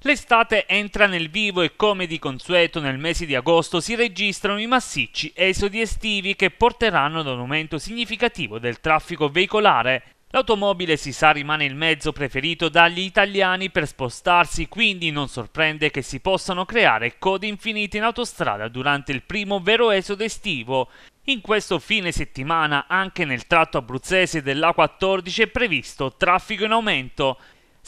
L'estate entra nel vivo e come di consueto nel mese di agosto si registrano i massicci esodi estivi che porteranno ad un aumento significativo del traffico veicolare. L'automobile si sa rimane il mezzo preferito dagli italiani per spostarsi, quindi non sorprende che si possano creare code infinite in autostrada durante il primo vero esodo estivo. In questo fine settimana anche nel tratto abruzzese dell'A14 è previsto traffico in aumento,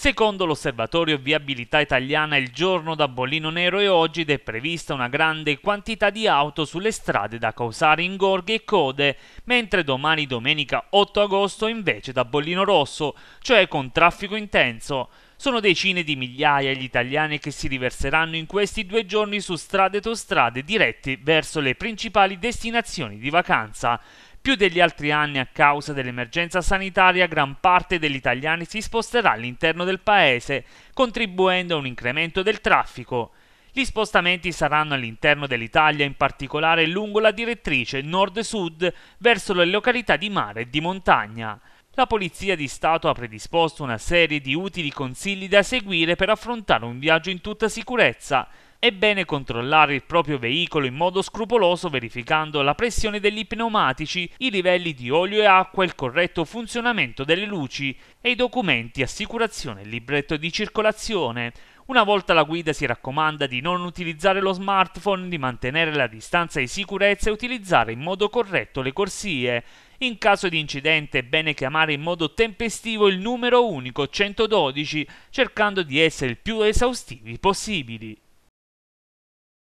Secondo l'Osservatorio Viabilità Italiana il giorno da bollino nero è oggi ed è prevista una grande quantità di auto sulle strade da causare ingorghi e code, mentre domani domenica 8 agosto invece da bollino rosso, cioè con traffico intenso. Sono decine di migliaia gli italiani che si riverseranno in questi due giorni su strade e autostrade dirette verso le principali destinazioni di vacanza. Più degli altri anni a causa dell'emergenza sanitaria gran parte degli italiani si sposterà all'interno del paese, contribuendo a un incremento del traffico. Gli spostamenti saranno all'interno dell'Italia, in particolare lungo la direttrice nord-sud verso le località di mare e di montagna. La Polizia di Stato ha predisposto una serie di utili consigli da seguire per affrontare un viaggio in tutta sicurezza, è bene controllare il proprio veicolo in modo scrupoloso verificando la pressione degli pneumatici, i livelli di olio e acqua, il corretto funzionamento delle luci e i documenti, assicurazione e libretto di circolazione. Una volta la guida si raccomanda di non utilizzare lo smartphone, di mantenere la distanza di sicurezza e utilizzare in modo corretto le corsie. In caso di incidente è bene chiamare in modo tempestivo il numero unico 112 cercando di essere il più esaustivi possibili.